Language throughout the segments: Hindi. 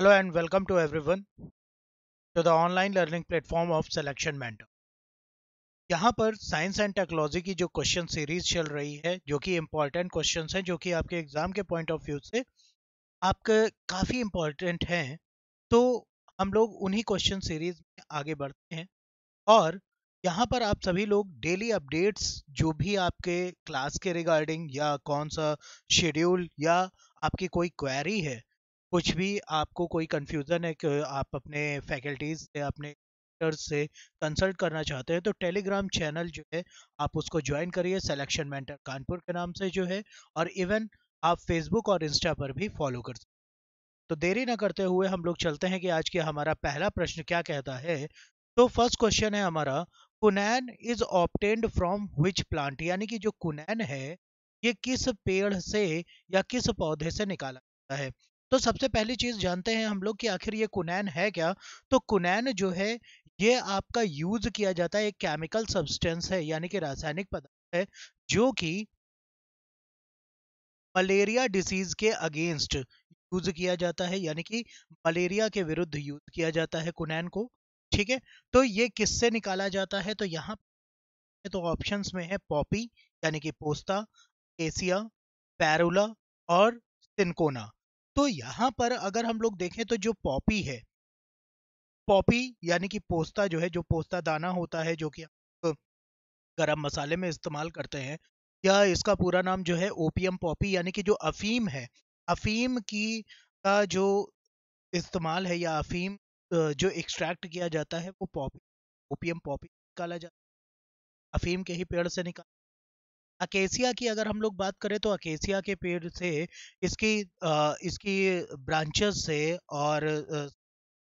Hello and welcome to everyone to the online learning platform of Selection Mentor. यहाँ पर साइंस एंड टेक्नोलॉजी की जो क्वेश्चन सीरीज चल रही है जो कि इम्पॉर्टेंट क्वेश्चन हैं जो कि आपके एग्जाम के पॉइंट ऑफ व्यू से आपके काफ़ी इम्पॉर्टेंट हैं तो हम लोग उन्हीं क्वेश्चन सीरीज में आगे बढ़ते हैं और यहाँ पर आप सभी लोग डेली अपडेट्स जो भी आपके क्लास के रिगार्डिंग या कौन सा शेड्यूल या आपकी कोई क्वेरी है कुछ भी आपको कोई कन्फ्यूज़न है कि आप अपने फैकल्टीज़ से अपने से कंसल्ट करना चाहते हैं तो टेलीग्राम चैनल जो है आप उसको ज्वाइन करिए सिलेक्शन मेंटर कानपुर के नाम से जो है और इवन आप फेसबुक और इंस्टा पर भी फॉलो कर सकते तो देरी ना करते हुए हम लोग चलते हैं कि आज के हमारा पहला प्रश्न क्या कहता है तो फर्स्ट क्वेश्चन है हमारा कुनैन is obtained from which plant यानी कि जो कुनैन है ये किस पेड़ से या किस पौधे से निकाला जाता है तो सबसे पहली चीज जानते हैं हम लोग कि आखिर ये कुनैन है क्या तो कुनैन जो है ये आपका यूज किया जाता है एक केमिकल सब्सटेंस है यानी कि रासायनिक पदार्थ है जो कि मलेरिया डिसीज के अगेंस्ट यूज किया जाता है यानी कि मलेरिया के विरुद्ध यूज किया जाता है कुनैन को ठीक है तो ये किससे निकाला जाता है तो यहाँ तो ऑप्शंस में है पॉपी यानी कि पोस्ता एसिया पैरोला और सिंकोना तो यहाँ पर अगर हम लोग देखें तो जो पॉपी है पॉपी यानी कि पोस्ता जो है जो पोस्ता दाना होता है जो कि गरम मसाले में इस्तेमाल करते हैं या इसका पूरा नाम जो है ओपियम पॉपी यानी कि जो अफीम है अफीम की का जो इस्तेमाल है या अफीम जो एक्सट्रैक्ट किया जाता है वो पॉपी ओपियम पॉपी निकाला जाता है अफीम के ही पेड़ से निकाल अकेसिया की अगर हम लोग बात करें तो अकेसिया के पेड़ से इसकी आ, इसकी ब्रांचेस से और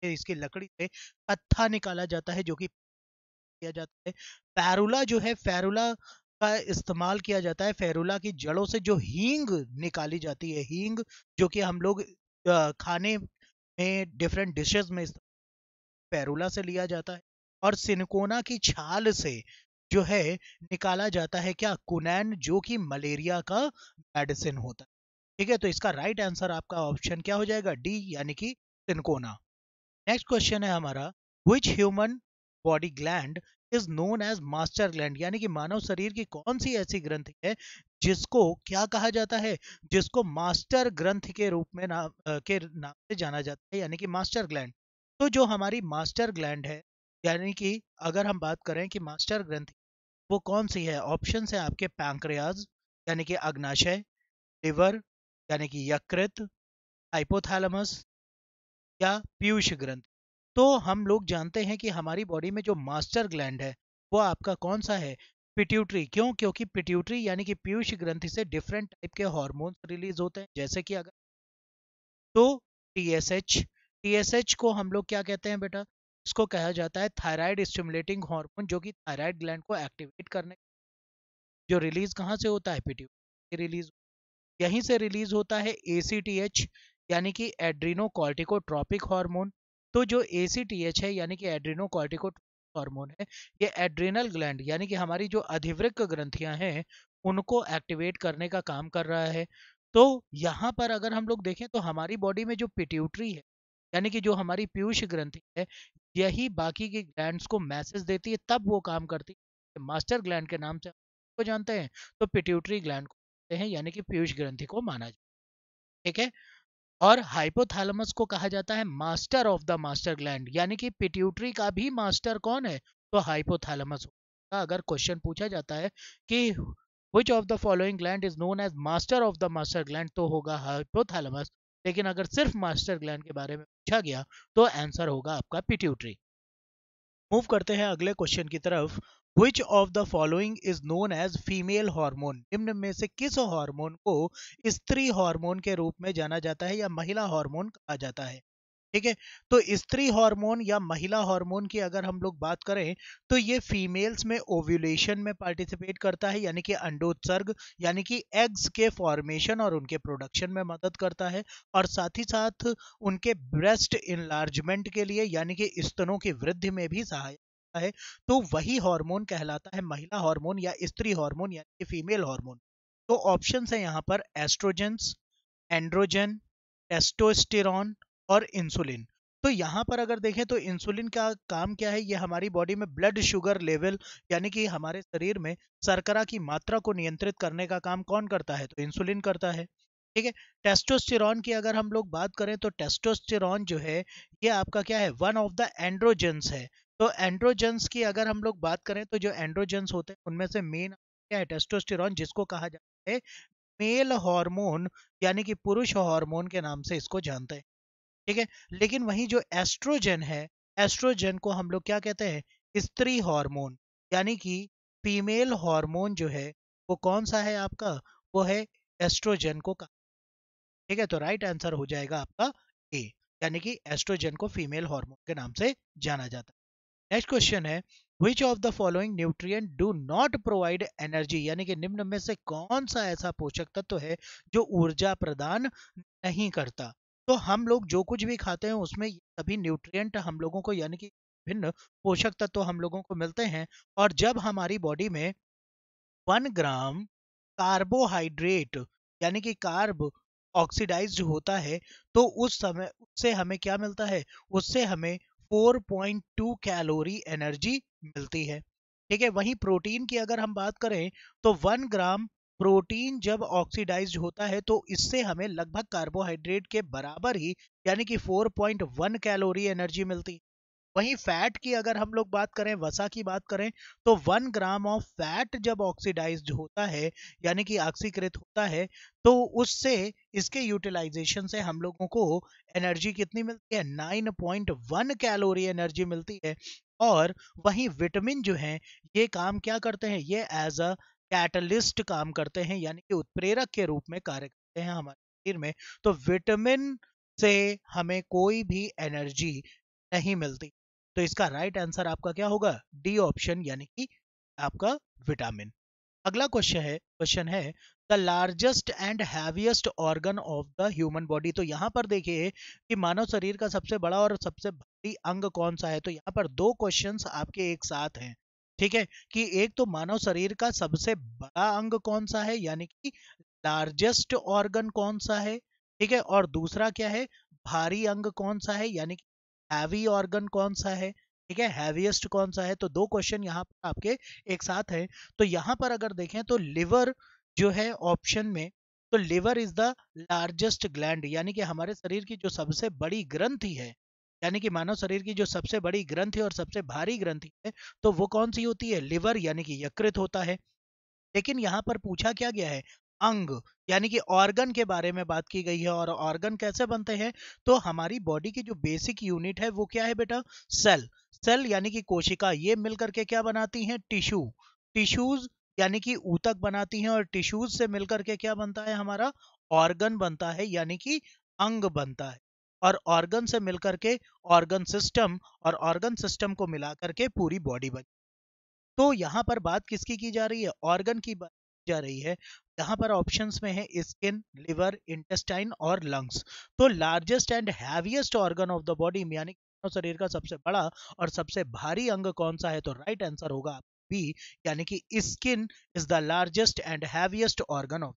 इसकी लकड़ी से पत्था निकाला जाता है जो कि किया जाता है पैरुला जो है फैरुला का इस्तेमाल किया जाता है फेरुला की जड़ों से जो हींग निकाली जाती है हींग जो कि हम लोग खाने में डिफरेंट डिशेज में पैरुला से लिया जाता है और सिनकोना की छाल से जो है निकाला जाता है क्या कुनैन जो कि मलेरिया का मेडिसिन होता है ठीक है तो इसका राइट आंसर आपका ऑप्शन क्या हो जाएगा डी यानी कि सिनकोना नेक्स्ट क्वेश्चन है हमारा which human body gland is known as master gland यानी कि मानव शरीर की कौन सी ऐसी ग्रंथ है जिसको क्या कहा जाता है जिसको मास्टर ग्रंथ के रूप में नाम के नाम से जाना जाता है यानी कि मास्टर ग्लैंड तो जो हमारी मास्टर ग्लैंड है यानी कि अगर हम बात करें कि मास्टर ग्रंथ वो कौन सी है ऑप्शन है आपके पैंक्रियाज यानी कि अग्नाशय लिवर यानी कि यकृत हाइपोथैलमस या पीयूष ग्रंथ तो हम लोग जानते हैं कि हमारी बॉडी में जो मास्टर ग्लैंड है वो आपका कौन सा है पिट्यूटरी क्यों क्योंकि पिट्यूटरी यानी कि पीयूष ग्रंथि से डिफरेंट टाइप के हॉर्मोन्स रिलीज होते हैं जैसे कि अगर तो टीएसएच टीएसएच को हम लोग क्या कहते हैं बेटा इसको कहा जाता है थायराइड स्टिमुलेटिंग हार्मोन जो कि थायराइड ग्लैंड को एक्टिवेट करने जो रिलीज कहाँ से होता है पीटी रिलीज यहीं से रिलीज होता है ए यानी कि एड्रीनो कॉर्टिकोट्रॉपिक हार्मोन तो जो ए है यानी कि एड्रीनो कॉर्टिकोट्रॉपिक हार्मोन है ये एड्रीनल ग्लैंड यानी कि हमारी जो अधिवृक्क ग्रंथियां हैं उनको एक्टिवेट करने का काम कर रहा है तो यहाँ पर अगर हम लोग देखें तो हमारी बॉडी में जो पिट्यूटरी है यानी कि जो हमारी पीयूष ग्रंथि है यही बाकी की ग्लैंड को मैसेज देती है तब वो काम करती है मास्टर ग्लैंड के नाम से को जानते हैं तो पिट्यूटरी ग्लैंड को जानते हैं यानी कि पीयूष ग्रंथि को माना जाता है ठीक है और हाइपोथैलेमस को कहा जाता है master of the master gland यानी कि पिट्यूटरी का भी मास्टर कौन है तो हाइपोथैलेमस का अगर क्वेश्चन पूछा जाता है कि which of the following gland is known as master of the master gland तो होगा हाइपोथैलेमस लेकिन अगर सिर्फ मास्टर ग्लैंड के बारे में पूछा गया तो आंसर होगा आपका पिट्यूटरी मूव करते हैं अगले क्वेश्चन की तरफ which of the following is known as female hormone निम्न में से किस हार्मोन को स्त्री हार्मोन के रूप में जाना जाता है या महिला हार्मोन कहा जाता है ठीक है तो स्त्री हार्मोन या महिला हार्मोन की अगर हम लोग बात करें तो ये फीमेल्स में ओव्यूलेशन में पार्टिसिपेट करता है यानी कि अंडोत्सर्ग यानी कि एग्स के फॉर्मेशन और उनके प्रोडक्शन में मदद करता है और साथ ही साथ उनके ब्रेस्ट इनलार्जमेंट के लिए यानी कि स्तनों की वृद्धि में भी सहायक है तो वही हार्मोन कहलाता है महिला हार्मोन या स्त्री हार्मोन यानी कि फीमेल हार्मोन तो ऑप्शन है यहाँ पर एस्ट्रोजेंस एंड्रोजन टेस्टोस्टेरॉन और इंसुलिन तो यहाँ पर अगर देखें तो इंसुलिन का काम क्या है ये हमारी बॉडी में ब्लड शुगर लेवल यानी कि हमारे शरीर में सरकरा की मात्रा को नियंत्रित करने का काम कौन करता है तो इंसुलिन करता है ठीक है टेस्टोस्टेरॉन की अगर हम लोग बात करें तो टेस्टोस्टेरॉन जो है ये आपका क्या है वन ऑफ द एंड्रोजेंस है तो एंड्रोजेंस की अगर हम लोग बात करें तो जो एंड्रोजेंस होते हैं उनमें से मेन क्या है टेस्टोस्टेरॉन जिसको कहा जाता है मेल हार्मोन यानी कि पुरुष हार्मोन के नाम से इसको जानते हैं ठीक है लेकिन वही जो एस्ट्रोजन है एस्ट्रोजन को हम लोग क्या कहते हैं स्त्री हार्मोन यानी कि फीमेल हार्मोन जो है वो कौन सा है आपका वो है एस्ट्रोजन को का ठीक है तो राइट आंसर हो जाएगा आपका ए यानी कि एस्ट्रोजन को फीमेल हार्मोन के नाम से जाना जाता है नेक्स्ट क्वेश्चन है which of the following nutrient do not provide energy यानी कि निम्न में से कौन सा ऐसा पोषक तत्व तो है जो ऊर्जा प्रदान नहीं करता तो हम लोग जो कुछ भी खाते हैं उसमें सभी न्यूट्रिएंट हम लोगों को यानी कि भिन्न पोषक तत्व तो हम लोगों को मिलते हैं और जब हमारी बॉडी में वन ग्राम कार्बोहाइड्रेट यानी कि कार्ब ऑक्सीडाइज होता है तो उस समय उससे हमें क्या मिलता है उससे हमें 4.2 कैलोरी एनर्जी मिलती है ठीक है वहीं प्रोटीन की अगर हम बात करें तो वन ग्राम प्रोटीन जब ऑक्सीडाइज होता है तो इससे हमें लगभग कार्बोहाइड्रेट के बराबर ही यानी कि 4.1 कैलोरी एनर्जी मिलती है वहीं फैट की अगर हम लोग बात करें वसा की बात करें तो वन ग्राम ऑफ फैट जब ऑक्सीडाइज होता है यानी कि ऑक्सीकृत होता है तो उससे इसके यूटिलाइजेशन से हम लोगों को एनर्जी कितनी मिलती है 9.1 कैलोरी एनर्जी मिलती है और वहीं विटामिन जो हैं ये काम क्या करते हैं ये एज अ कैटलिस्ट काम करते हैं यानी कि उत्प्रेरक के रूप में कार्य करते हैं हमारे शरीर में तो विटामिन से हमें कोई भी एनर्जी नहीं मिलती तो इसका राइट आंसर आपका क्या होगा डी ऑप्शन यानी कि आपका विटामिन अगला क्वेश्चन है क्वेश्चन है the largest and heaviest organ of the human body तो यहाँ पर देखिए कि मानव शरीर का सबसे बड़ा और सबसे भारी अंग कौन सा है तो यहाँ पर दो क्वेश्चंस आपके एक साथ हैं ठीक है कि एक तो मानव शरीर का सबसे बड़ा अंग कौन सा है यानी कि लार्जेस्ट ऑर्गन कौन सा है ठीक है और दूसरा क्या है भारी अंग कौन सा है यानी कि हैवी ऑर्गन कौन सा है ठीक है हैवीएस्ट कौन सा है तो दो क्वेश्चन यहाँ पर आपके एक साथ है तो यहाँ पर अगर देखें तो लिवर जो है ऑप्शन में तो liver is the largest gland यानी कि हमारे शरीर की जो सबसे बड़ी ग्रंथि है यानी कि मानव शरीर की जो सबसे बड़ी ग्रंथि और सबसे भारी ग्रंथि है तो वो कौन सी होती है लिवर यानी कि यकृत होता है लेकिन यहाँ पर पूछा क्या गया है अंग यानी कि ऑर्गन के बारे में बात की गई है और ऑर्गन कैसे बनते हैं तो हमारी बॉडी की जो बेसिक यूनिट है वो क्या है बेटा सेल सेल यानी कि कोशिका ये मिलकर के क्या बनाती हैं टिश्यू टिश्यूज यानी कि ऊतक बनाती हैं और टिश्यूज से मिलकर के क्या बनता है हमारा ऑर्गन बनता है यानी कि अंग बनता है और ऑर्गन से मिलकर के ऑर्गन सिस्टम और ऑर्गन सिस्टम को मिला करके पूरी बॉडी बनी तो यहाँ पर बात किसकी की जा रही है ऑर्गन की बात जा रही है यहाँ पर ऑप्शंस में है स्किन लिवर इंटेस्टाइन और लंग्स तो largest and heaviest organ of the body यानी शरीर का सबसे बड़ा और सबसे भारी अंग कौन सा है तो राइट आंसर होगा बी यानी कि skin is the largest and heaviest organ of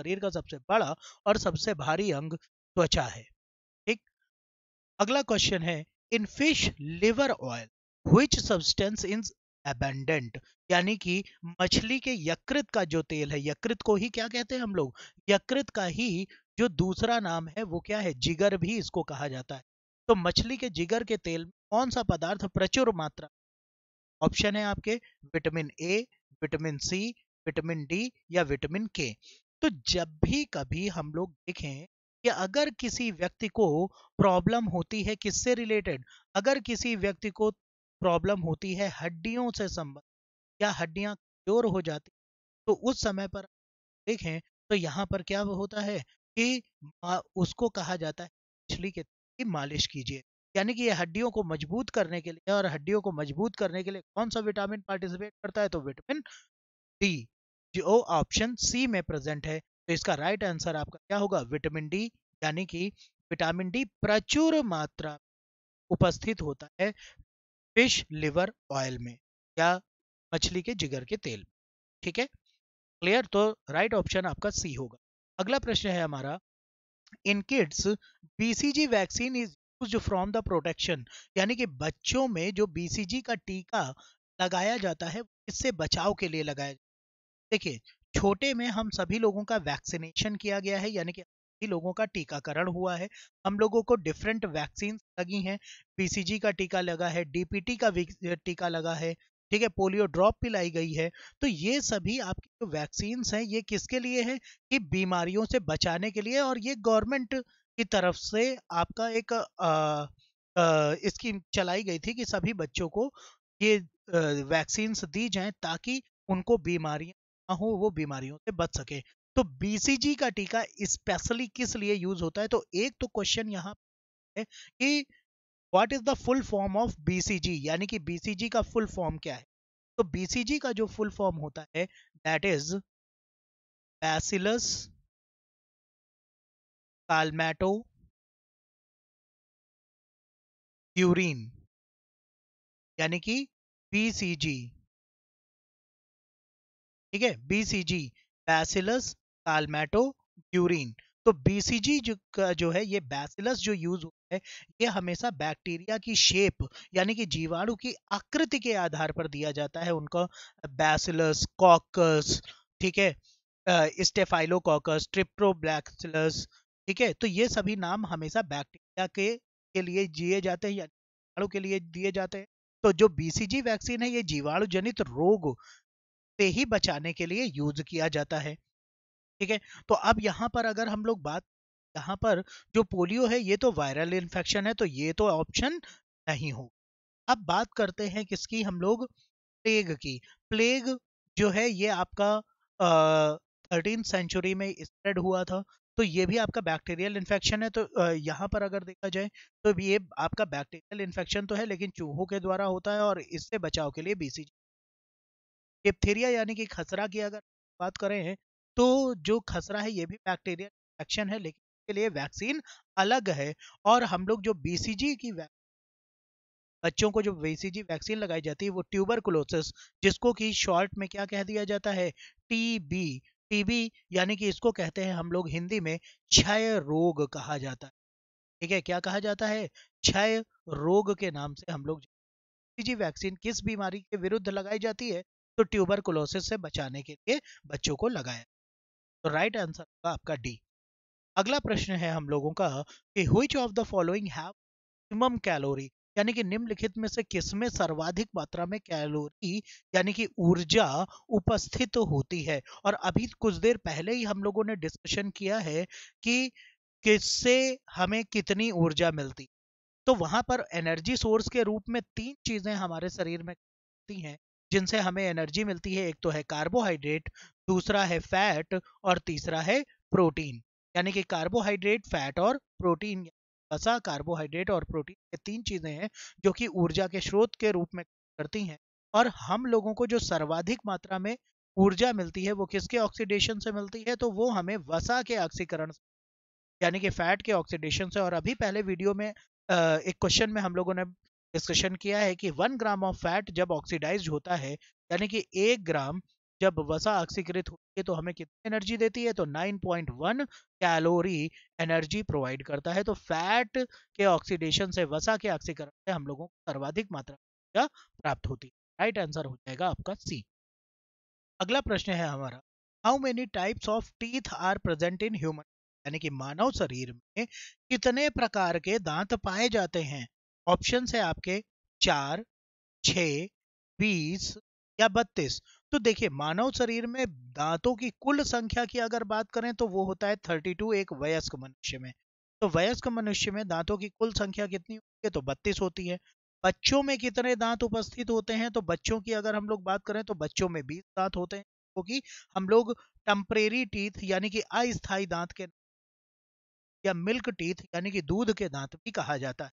शरीर का सबसे बड़ा और सबसे भारी अंग त्वचा है अगला क्वेश्चन है in fish liver oil which substance in abundant यानी कि मछली के यकृत का जो तेल है यकृत को ही क्या कहते हैं हम लोग यकृत का ही जो दूसरा नाम है वो क्या है जिगर भी इसको कहा जाता है तो मछली के जिगर के तेल में कौन सा पदार्थ प्रचुर मात्रा ऑप्शन है आपके vitamin A vitamin C vitamin D या विटामिन के तो जब भी कभी हम लोग देखें कि अगर किसी व्यक्ति को प्रॉब्लम होती है किससे रिलेटेड अगर किसी व्यक्ति को प्रॉब्लम होती है हड्डियों से संबंध या हड्डियां कमजोर हो जाती तो उस समय पर देखें तो यहाँ पर क्या होता है कि उसको कहा जाता है मछली के मालिश कीजिए यानी कि ये हड्डियों को मजबूत करने के लिए और हड्डियों को मजबूत करने के लिए कौन सा विटामिन पार्टिसिपेट करता है तो विटामिन डी जो ऑप्शन सी में प्रेजेंट है तो इसका राइट आंसर आपका क्या होगा विटामिन डी यानी कि विटामिन डी प्रचुर मात्रा उपस्थित होता है फिश लिवर ऑयल में या मछली के जिगर के तेल में ठीक है क्लियर तो राइट ऑप्शन आपका सी होगा अगला प्रश्न है हमारा in kids BCG vaccine is use from the protection यानी कि बच्चों में जो बीसीजी का टीका लगाया जाता है इससे बचाव के लिए लगाया देखिए छोटे में हम सभी लोगों का वैक्सीनेशन किया गया है यानी कि सभी लोगों का टीकाकरण हुआ है हम लोगों को डिफरेंट वैक्सीन लगी हैं पीसीजी का टीका लगा है डीपीटी का टीका लगा है ठीक है पोलियो ड्रॉप भी लाई गई है तो ये सभी आपकी जो वैक्सीन हैं ये किसके लिए है कि बीमारियों से बचाने के लिए और ये गवर्नमेंट की तरफ से आपका एक स्कीम चलाई गई थी कि सभी बच्चों को ये वैक्सीन्स दी जाएं ताकि उनको बीमारियां हो वो बीमारियों से बच सके तो बीसीजी का टीका स्पेशली किस लिए यूज होता है तो एक तो क्वेश्चन यहाँ है कि what is the full form of BCG यानी कि बीसीजी का फुल फॉर्म क्या है तो बीसीजी का जो फुल फॉर्म होता है that is bacillus Calmette Guerin यानी कि बीसीजी ठीक है बीसीजी बैसिलस कालमेटो यूरिन तो बीसीजी जो जो है ये बैसिलस जो यूज होता है ये हमेशा बैक्टीरिया की शेप यानी कि जीवाणु की आकृति के आधार पर दिया जाता है उनको बैसिलस कॉकस ठीक है स्टेफाइलोकॉकस ट्रिप्टोब्लैक्सिलस ठीक है तो ये सभी नाम हमेशा बैक्टीरिया के के लिए दिए जाते हैं या जीवाणु के लिए दिए जाते हैं तो जो बीसीजी वैक्सीन है ये जीवाणु जनित रोग पे ही बचाने के लिए यूज किया जाता है ठीक है तो अब यहाँ पर अगर हम लोग बात यहाँ पर जो पोलियो है ये तो वायरल इन्फेक्शन है तो ये तो ऑप्शन नहीं होगा अब बात करते हैं किसकी हम लोग प्लेग की प्लेग जो है ये आपका थर्टीन सेंचुरी में स्प्रेड हुआ था तो ये भी आपका बैक्टीरियल इन्फेक्शन है तो यहाँ पर अगर देखा जाए तो ये आपका बैक्टीरियल इन्फेक्शन तो है लेकिन चूहों के द्वारा होता है और इससे बचाव के लिए बीसीजी डिप्थीरिया यानी कि खसरा की अगर बात करें तो जो खसरा है ये भी बैक्टीरिया इन्फेक्शन है लेकिन इसके लिए वैक्सीन अलग है और हम लोग जो बीसीजी की बच्चों को जो बीसीजी वैक्सीन लगाई जाती है वो ट्यूबर क्लोसिस जिसको कि शॉर्ट में क्या कह दिया जाता है टीबी टीबी यानी कि इसको कहते हैं हम लोग हिंदी में क्षय रोग कहा जाता है ठीक है क्या कहा जाता है क्षय रोग के नाम से हम लोग बीसीजी वैक्सीन किस बीमारी के विरुद्ध लगाई जाती है तो ट्यूबरकुलोसिस से बचाने के लिए बच्चों को लगाया तो राइट आंसर होगा आपका डी अगला प्रश्न है हम लोगों का कि which of the following have minimum calorie यानी कि निम्नलिखित में से किसमें सर्वाधिक मात्रा में कैलोरी यानी कि ऊर्जा उपस्थित होती है और अभी कुछ देर पहले ही हम लोगों ने डिस्कशन किया है कि किससे हमें कितनी ऊर्जा मिलती तो वहां पर एनर्जी सोर्स के रूप में तीन चीजें हमारे शरीर में होती हैं जिनसे हमें एनर्जी मिलती है एक तो है कार्बोहाइड्रेट दूसरा है फैट और तीसरा है प्रोटीन यानी कि कार्बोहाइड्रेट फैट और प्रोटीन वसा कार्बोहाइड्रेट और प्रोटीन ये तीन चीज़ें हैं जो कि ऊर्जा के स्रोत के रूप में करती हैं और हम लोगों को जो सर्वाधिक मात्रा में ऊर्जा मिलती है वो किसके ऑक्सीडेशन से मिलती है तो वो हमें वसा के ऑक्सीकरण यानी कि फैट के ऑक्सीडेशन से और अभी पहले वीडियो में एक क्वेश्चन में हम लोगों ने डिस्कशन किया है कि वन ग्राम ऑफ फैट जब ऑक्सीडाइज होता है यानी कि एक ग्राम जब वसा ऑक्सीकृत होती है तो हमें कितनी एनर्जी देती है तो 9.1 कैलोरी एनर्जी प्रोवाइड करता है तो फैट के ऑक्सीडेशन से वसा के ऑक्सीकरण से हम लोगों को सर्वाधिक मात्रा प्राप्त होती है राइट आंसर हो जाएगा आपका सी अगला प्रश्न है हमारा how many types of teeth are present in human यानी कि मानव शरीर में कितने प्रकार के दांत पाए जाते हैं ऑप्शन है आपके चार छ बीस या बत्तीस तो देखिए मानव शरीर में दांतों की कुल संख्या की अगर बात करें तो वो होता है थर्टी टू एक वयस्क मनुष्य में तो वयस्क मनुष्य में दांतों की कुल संख्या कितनी होती है तो बत्तीस होती है बच्चों में कितने दांत उपस्थित होते हैं तो बच्चों की अगर हम लोग बात करें तो बच्चों में बीस दांत होते हैं क्योंकि तो हम लोग टेम्परेरी टीथ यानी कि अस्थायी दांत के या मिल्क टीथ यानी कि दूध के दांत भी कहा जाता है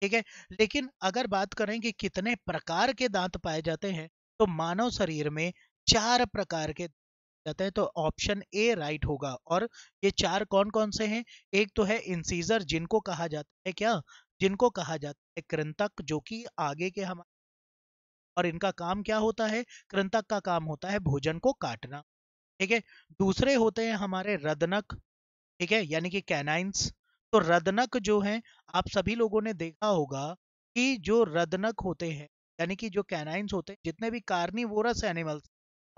ठीक है लेकिन अगर बात करें कि कितने प्रकार के दांत पाए जाते हैं तो मानव शरीर में चार प्रकार के जाते हैं तो ऑप्शन ए राइट होगा और ये चार कौन कौन से हैं एक तो है इंसीजर जिनको कहा जाता है क्या जिनको कहा जाता है कृंतक जो कि आगे के हमारे और इनका काम क्या होता है कृंतक का काम होता है भोजन को काटना ठीक है दूसरे होते हैं हमारे रदनक ठीक है यानी कि कैनाइंस तो रदनक जो है आप सभी लोगों ने देखा होगा कि जो रदनक होते हैं यानी कि जो कैनाइंस होते हैं जितने भी कार्निवोरस एनिमल्स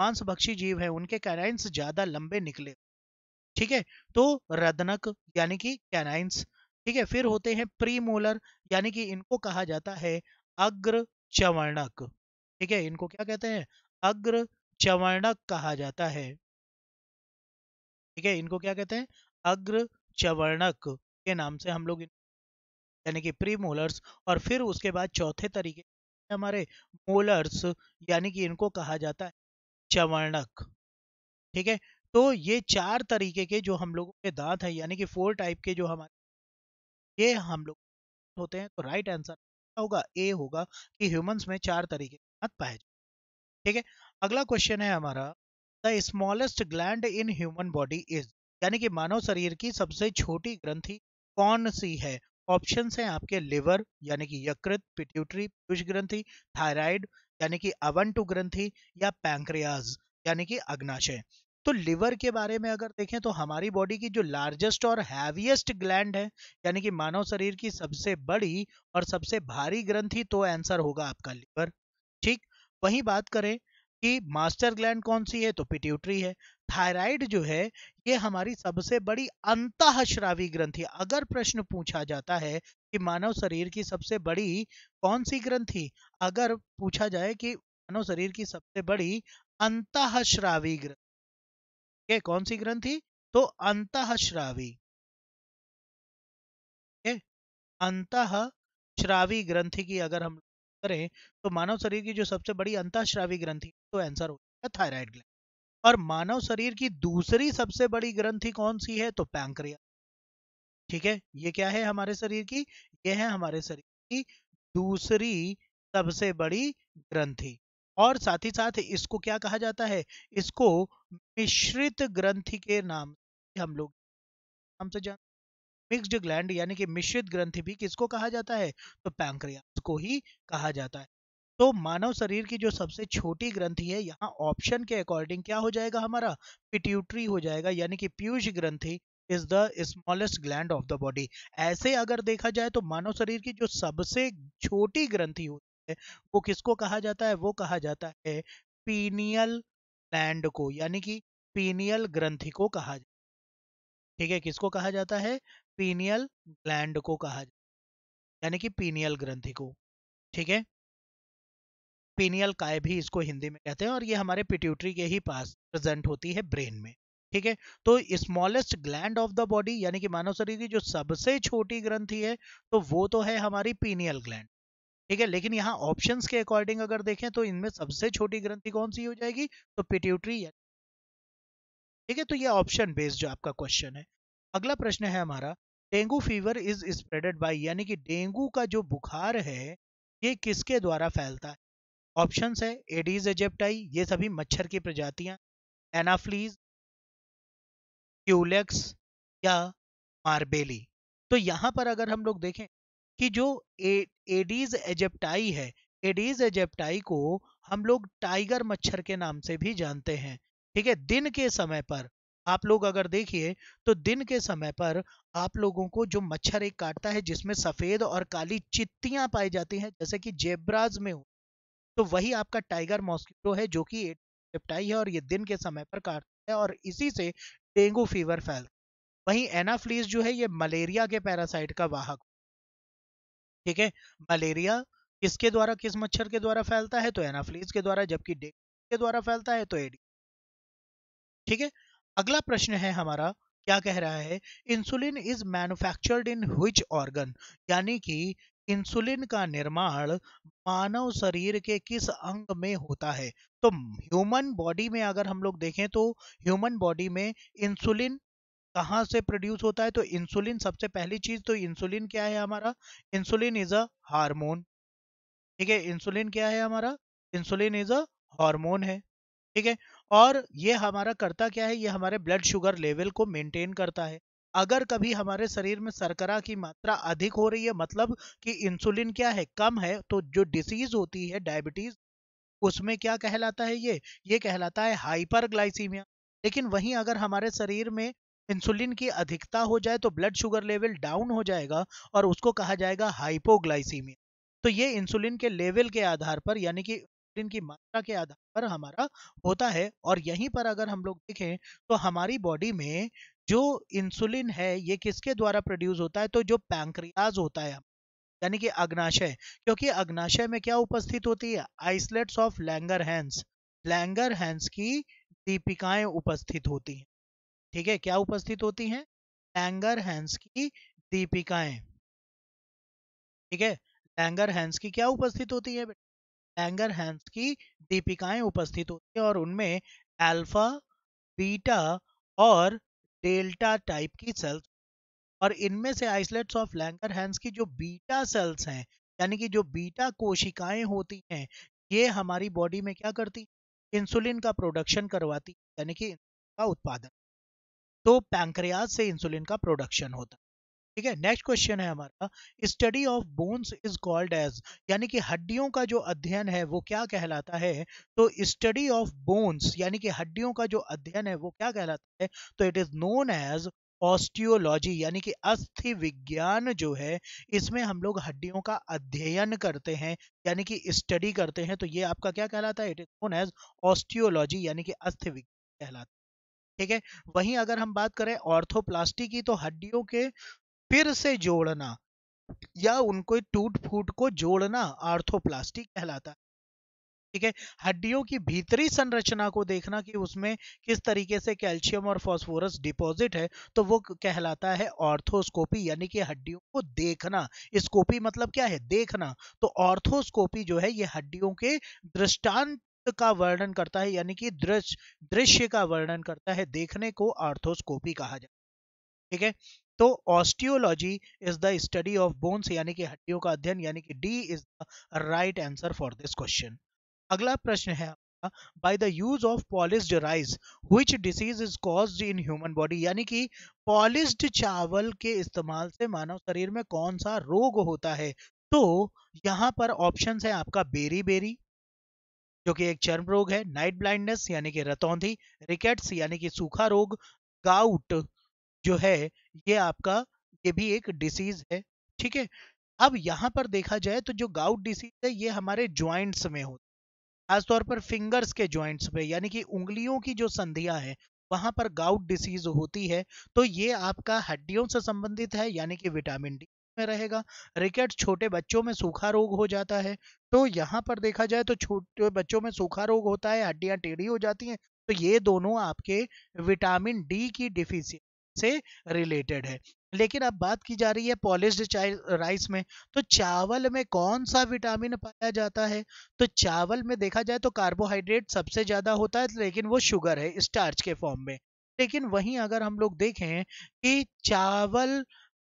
मांस भक्षी जीव है उनके कैनाइंस ज्यादा लंबे निकले ठीक है तो रदनक यानी कि कैनाइंस ठीक है फिर होते हैं प्रीमोलर यानी कि इनको कहा जाता है अग्र चवर्णक ठीक है इनको क्या कहते हैं अग्र चवर्णक कहा जाता है ठीक है इनको क्या कहते हैं अग्र चवर्णक के नाम से हम लोग यानी कि प्री मोलर्स और फिर उसके बाद चौथे तरीके हमारे मोलर्स यानी कि इनको कहा जाता है चवर्णक ठीक है तो ये चार तरीके के जो हम लोगों के दांत हैं यानी कि फोर टाइप के जो हमारे ये हम लोग होते हैं तो राइट आंसर होगा ए होगा कि ह्यूमंस में चार तरीके दांत पाए जाते ठीक है अगला क्वेश्चन है हमारा the smallest gland in human body is यानी कि मानव शरीर की सबसे छोटी ग्रंथि कौन सी है ऑप्शन हैं आपके लिवर यानी कि यकृत पिट्यूटरी पीयूष ग्रंथि थायराइड यानी कि अवंटु ग्रंथि या पैंक्रियाज यानी कि अग्नाशय तो लिवर के बारे में अगर देखें तो हमारी बॉडी की जो लार्जेस्ट और हैवीएस्ट ग्लैंड है यानी कि मानव शरीर की सबसे बड़ी और सबसे भारी ग्रंथि तो आंसर होगा आपका लिवर ठीक वही बात करें कि मास्टर ग्लैंड कौन सी है तो पिट्यूटरी है थायराइड जो है ये हमारी सबसे बड़ी अंतःश्रावी ग्रंथि अगर प्रश्न पूछा जाता है कि मानव शरीर की सबसे बड़ी कौन सी ग्रंथि अगर पूछा जाए कि मानव शरीर की सबसे बड़ी अंतःश्रावी ग्रंथि ये कौन सी ग्रंथि तो अंतःश्रावी अंतःश्रावी ग्रंथि की अगर हम करें तो मानव शरीर की जो सबसे बड़ी अंतःश्रावी ग्रंथि तो आंसर हो जाएगा थायराइड ग्लैंड और मानव शरीर की दूसरी सबसे बड़ी ग्रंथि कौन सी है तो पैंक्रिया ठीक है ये क्या है हमारे शरीर की ये है हमारे शरीर की दूसरी सबसे बड़ी ग्रंथि और साथ ही साथ इसको क्या कहा जाता है इसको मिश्रित ग्रंथि के नाम हम लोग नाम से जानते मिक्स्ड ग्लैंड यानी कि मिश्रित ग्रंथि भी किसको कहा जाता है तो पैंक्रिया को ही कहा जाता है तो मानव शरीर की जो सबसे छोटी ग्रंथि है यहाँ ऑप्शन के अकॉर्डिंग क्या हो जाएगा हमारा पिट्यूटरी हो जाएगा यानी कि पीयूष ग्रंथि is the smallest gland of the body ऐसे अगर देखा जाए तो मानव शरीर की जो सबसे छोटी ग्रंथि होती है वो किसको कहा जाता है वो कहा जाता है पीनियल ग्लैंड को यानी कि पीनियल ग्रंथि को कहा जाता है ठीक है किसको कहा जाता है पीनियल ग्लैंड को कहा जाता है यानी कि पीनियल ग्रंथि को ठीक है पीनियल काय भी इसको हिंदी में कहते हैं और ये हमारे पिट्यूटरी के ही पास प्रेजेंट होती है ब्रेन में ठीक है तो smallest gland of the body यानी कि मानव शरीर की जो सबसे छोटी ग्रंथी है तो वो तो है हमारी पीनियल ग्लैंड ठीक है लेकिन यहाँ ऑप्शंस के अकॉर्डिंग अगर देखें तो इनमें सबसे छोटी ग्रंथि कौन सी हो जाएगी तो पिट्यूटरी ठीक है तो ये ऑप्शन बेस्ड जो आपका क्वेश्चन है अगला प्रश्न है हमारा dengue fever is spreaded by यानी कि डेंगू का जो बुखार है ये किसके द्वारा फैलता है ऑप्शन है एडीज एजेप्टाई ये सभी मच्छर की प्रजातियां एनाफ्लीज क्यूलेक्स या मार्बेली तो यहाँ पर अगर हम लोग देखें कि जो ए, एडीज एजेप्टाई है एडीज एजेप्टाई को हम लोग टाइगर मच्छर के नाम से भी जानते हैं ठीक है दिन के समय पर आप लोग अगर देखिए तो दिन के समय पर आप लोगों को जो मच्छर एक काटता है जिसमें सफेद और काली चित्तियां पाई जाती हैं जैसे कि जेब्राज में हो तो वही आपका टाइगर मॉस्किटो है जो कि पेप्टाई है और ये दिन के समय पर काटता है और इसी से डेंगू फीवर फैलता है वही एनाफ्लीस जो है ये मलेरिया के पैरासाइट का वाहक ठीक है मलेरिया किसके द्वारा किस मच्छर के द्वारा फैलता है तो एनाफ्लीस के द्वारा जबकि डेंगू के द्वारा फैलता है तो एडी ठीक है अगला प्रश्न है हमारा क्या कह रहा है insulin is manufactured in which organ यानी कि इंसुलिन का निर्माण मानव शरीर के किस अंग में होता है तो ह्यूमन बॉडी में अगर हम लोग देखें तो ह्यूमन बॉडी में इंसुलिन कहाँ से प्रोड्यूस होता है तो इंसुलिन सबसे पहली चीज तो इंसुलिन क्या है हमारा इंसुलिन इज अ हार्मोन ठीक है इंसुलिन क्या है हमारा इंसुलिन इज अ हार्मोन है ठीक है और ये हमारा करता क्या है ये हमारे ब्लड शुगर लेवल को मेंटेन करता है अगर कभी हमारे शरीर में सरकरा की मात्रा अधिक हो रही है मतलब कि इंसुलिन क्या है कम है तो जो डिसीज होती है डायबिटीज उसमें क्या कहलाता है ये ये कहलाता है हाइपरग्लाइसीमिया लेकिन वहीं अगर हमारे शरीर में इंसुलिन की अधिकता हो जाए तो ब्लड शुगर लेवल डाउन हो जाएगा और उसको कहा जाएगा हाइपोग्लाइसीमिया तो ये इंसुलिन के लेवल के आधार पर यानी कि इंसुलिन की मात्रा के आधार पर हमारा होता है और यहीं पर अगर हम लोग देखें तो हमारी बॉडी में जो इंसुलिन है ये किसके द्वारा प्रोड्यूस होता है तो जो पैंक्रियाज होता है यानी कि अग्नाशय क्योंकि अग्नाशय में क्या उपस्थित होती है islets of Langerhans Langerhans की दीपिकाएं उपस्थित होती हैं ठीक है क्या उपस्थित होती हैं लैंगर हैंस की दीपिकाएं ठीक है लैंगर हैंस की क्या उपस्थित होती है लैंगर हैंस की दीपिकाएं उपस्थित होती है और उनमें अल्फा बीटा और डेल्टा टाइप की सेल्स और इनमें से आइसलेट्स ऑफ लैंगर हैंस की जो बीटा सेल्स हैं यानी कि जो बीटा कोशिकाएं होती हैं ये हमारी बॉडी में क्या करती इंसुलिन का प्रोडक्शन करवाती यानी कि का उत्पादन तो पैंक्रियाज से इंसुलिन का प्रोडक्शन होता ठीक है नेक्स्ट क्वेश्चन है हमारा study of bones is called as यानी कि हड्डियों का जो अध्ययन है वो क्या कहलाता है तो स्टडी ऑफ बोन्स यानी कि हड्डियों का जो अध्ययन है वो क्या कहलाता है तो it is known as osteology यानी कि अस्थि विज्ञान जो है इसमें हम लोग हड्डियों का अध्ययन करते हैं यानी कि स्टडी करते हैं तो ये आपका क्या कहलाता है it is known as osteology यानी कि अस्थि विज्ञान कहलाता है ठीक है वहीं अगर हम बात करें ऑर्थोप्लास्टी की तो हड्डियों के फिर से जोड़ना या उनको टूट फूट को जोड़ना आर्थोप्लास्टी कहलाता है ठीक है हड्डियों की भीतरी संरचना को देखना कि उसमें किस तरीके से कैल्शियम और फास्फोरस डिपॉजिट है तो वो कहलाता है ऑर्थोस्कोपी यानी कि हड्डियों को देखना स्कोपी मतलब क्या है देखना तो ऑर्थोस्कोपी जो है ये हड्डियों के दृष्टांत का वर्णन करता है यानी कि दृश्य दृश्य का वर्णन करता है देखने को आर्थोस्कोपी कहा जाता है ठीक है तो osteology is the study of bones यानी कि हड्डियों का अध्ययन यानी कि D is the right answer for this question अगला प्रश्न है by the use of polished rice which disease is caused in human body यानी कि पॉलिस्ड चावल के इस्तेमाल से मानव शरीर में कौन सा रोग होता है तो यहाँ पर ऑप्शन है आपका बेरी बेरी जो कि एक चर्म रोग है नाइट ब्लाइंडनेस यानी कि रतौंधी रिकेट्स यानी कि सूखा रोग गाउट जो है ये आपका ये भी एक डिसीज है ठीक है अब यहाँ पर देखा जाए तो जो गाउट डिसीज है ये हमारे ज्वाइंट्स में होता है खासतौर पर फिंगर्स के ज्वाइंट्स पे यानी कि उंगलियों की जो संधियां है वहां पर गाउट डिसीज होती है तो ये आपका हड्डियों से संबंधित है यानी कि विटामिन डी में रहेगा रिकेट छोटे बच्चों में सूखा रोग हो जाता है तो यहाँ पर देखा जाए तो छोटे बच्चों में सूखा रोग होता है हड्डियां टेढ़ी हो जाती हैं तो ये दोनों आपके विटामिन डी की डिफिशियंसी से रिलेटेड है लेकिन अब बात की जा रही है पॉलिश्ड राइस में तो चावल में कौन सा विटामिन पाया जाता है तो चावल में देखा जाए तो कार्बोहाइड्रेट सबसे ज्यादा होता है लेकिन वो शुगर है स्टार्च के फॉर्म में लेकिन वहीं अगर हम लोग देखें कि चावल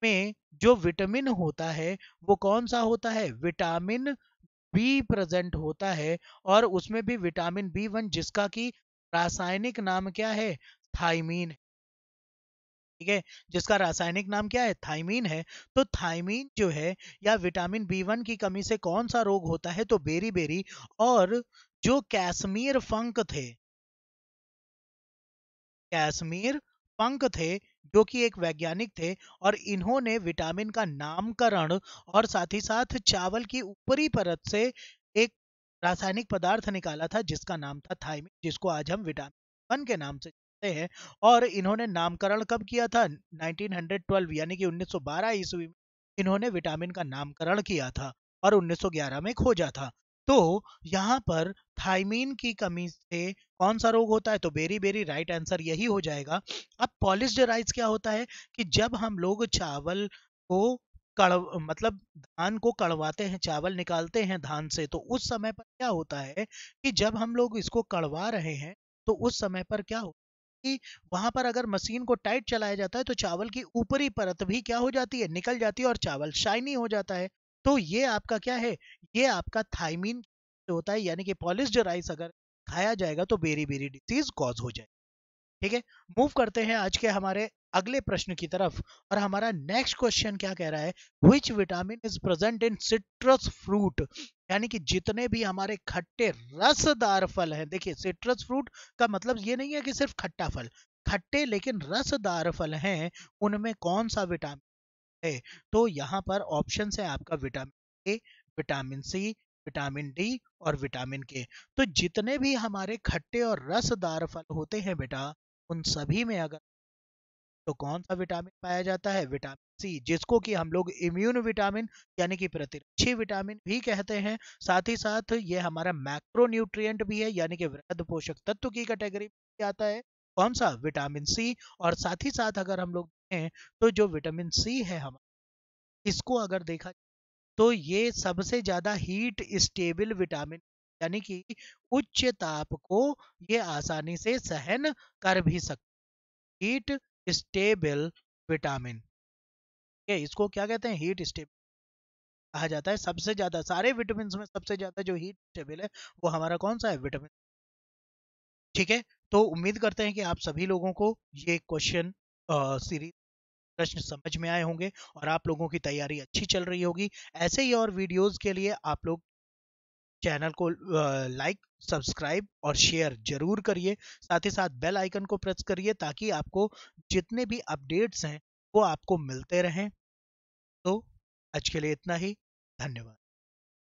में जो विटामिन होता है वो कौन सा होता है विटामिन बी प्रेजेंट होता है और उसमें भी विटामिन बी वन जिसका कि रासायनिक नाम क्या है थाइमीन ठीक है जिसका रासायनिक नाम क्या है थाइमीन है तो थाइमीन जो है या विटामिन बी वन की कमी से कौन सा रोग होता है तो बेरी बेरी और जो कैश्मीर फंक थे कैश्मीर पंक थे जो कि एक वैज्ञानिक थे और इन्होंने विटामिन का नामकरण और साथ ही साथ चावल की ऊपरी परत से एक रासायनिक पदार्थ निकाला था जिसका नाम था थाइमिन जिसको आज हम विटामिन वन के नाम से हैं और इन्होंने नामकरण कब किया था 1912 यानी कि 1912 ईस्वी में इन्होंने विटामिन का नामकरण किया था और 1911 में खोजा था तो यहाँ पर थाइमीन की कमी से कौन सा रोग होता है तो बेरी बेरी राइट आंसर यही हो जाएगा अब पॉलिस्डराइज क्या होता है कि जब हम लोग चावल को कड़व मतलब धान को कड़वाते हैं चावल निकालते हैं धान से तो उस समय पर क्या होता है कि जब हम लोग इसको कड़वा रहे हैं तो उस समय पर क्या होता कि वहां पर अगर मशीन को टाइट चलाया जाता है तो चावल की ऊपरी परत भी क्या हो जाती है निकल जाती है और चावल शाइनी हो जाता है तो ये आपका क्या है ये आपका थाइमिन जो होता है यानी कि पॉलिस्ड राइस अगर खाया जाएगा तो बेरी बेरी डिसीज कॉज हो जाएगी ठीक है मूव करते हैं आज के हमारे अगले प्रश्न की तरफ और हमारा नेक्स्ट क्वेश्चन क्या कह रहा है which vitamin is present in citrus fruit यानी कि जितने भी हमारे खट्टे रसदार फल हैं देखिए सिट्रस फ्रूट का मतलब ये नहीं है कि सिर्फ खट्टा फल खट्टे लेकिन रसदार फल हैं उनमें कौन सा विटामिन है तो यहाँ पर ऑप्शन है आपका vitamin A vitamin C vitamin D और विटामिन के तो जितने भी हमारे खट्टे और रसदार फल होते हैं बेटा उन सभी में अगर तो कौन सा विटामिन पाया जाता है विटामिन सी जिसको कि हम लोग इम्यून विटामिन यानी कि प्रतिरक्षी विटामिन भी कहते हैं साथ ही साथ ये हमारा मैक्रोन्यूट्रिएंट भी है यानी कि वृद्ध पोषक तत्व की कैटेगरी में आता है कौन सा विटामिन सी और साथ ही साथ अगर हम लोग देखें तो जो विटामिन सी है हमारा इसको अगर देखा तो ये सबसे ज्यादा हीट स्टेबल विटामिन यानी कि उच्च ताप को ये आसानी से सहन कर भी सकते हीट स्टेबल विटामिन ठीक इसको क्या कहते हैं हीट स्टेबल कहा जाता है सबसे ज्यादा सारे विटामिन में सबसे ज्यादा जो हीट स्टेबल है वो हमारा कौन सा है विटामिन ठीक है तो उम्मीद करते हैं कि आप सभी लोगों को ये क्वेश्चन सीरीज प्रश्न समझ में आए होंगे और आप लोगों की तैयारी अच्छी चल रही होगी ऐसे ही और वीडियोस के लिए आप लोग चैनल को लाइक सब्सक्राइब और शेयर जरूर करिए साथ ही साथ बेल आइकन को प्रेस करिए ताकि आपको जितने भी अपडेट्स हैं वो आपको मिलते रहें तो आज के लिए इतना ही धन्यवाद